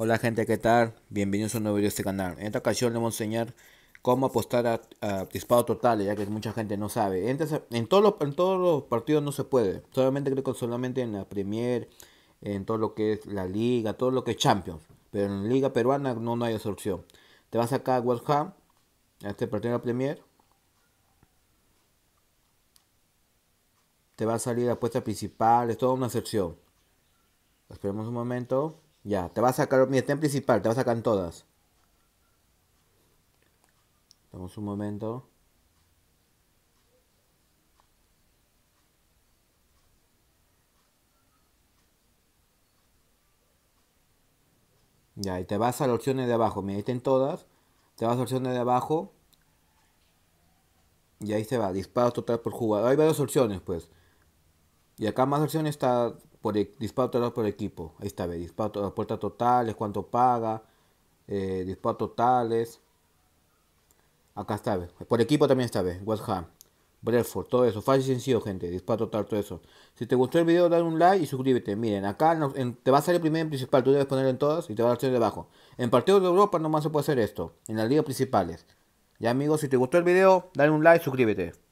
Hola gente, ¿qué tal? Bienvenidos a un nuevo video de este canal. En esta ocasión les voy a enseñar cómo apostar a, a total totales, ya que mucha gente no sabe. en, este, todos los, en todos los partidos no se puede. Solamente creo que solamente en la Premier, en todo lo que es la Liga, todo lo que es Champions. Pero en la Liga Peruana no, no hay esa Te vas acá a West a este partido de la Premier. Te va a salir la apuesta principal, es toda una sección. Esperemos un momento. Ya, te va a sacar, mi está principal, te va a sacar en todas. Vamos un momento. Ya, y te vas a las opciones de abajo. Mira, ahí todas. Te vas a las opciones de abajo. Y ahí se va. Disparo total por jugador. Hay varias opciones, pues. Y acá más opciones está por e, disparo total por equipo. Ahí está, disparo las puertas totales, cuánto paga, eh, disparo totales. Acá está, Por equipo también está, ve. West Ham, todo eso. Fácil y sencillo, gente. Disparo total, todo eso. Si te gustó el video, dale un like y suscríbete. Miren, acá te va a salir primero en principal. Tú debes ponerlo en todas y te va a salir debajo. En partidos de Europa no más se puede hacer esto. En las ligas principales. Ya amigos, si te gustó el video, dale un like y suscríbete.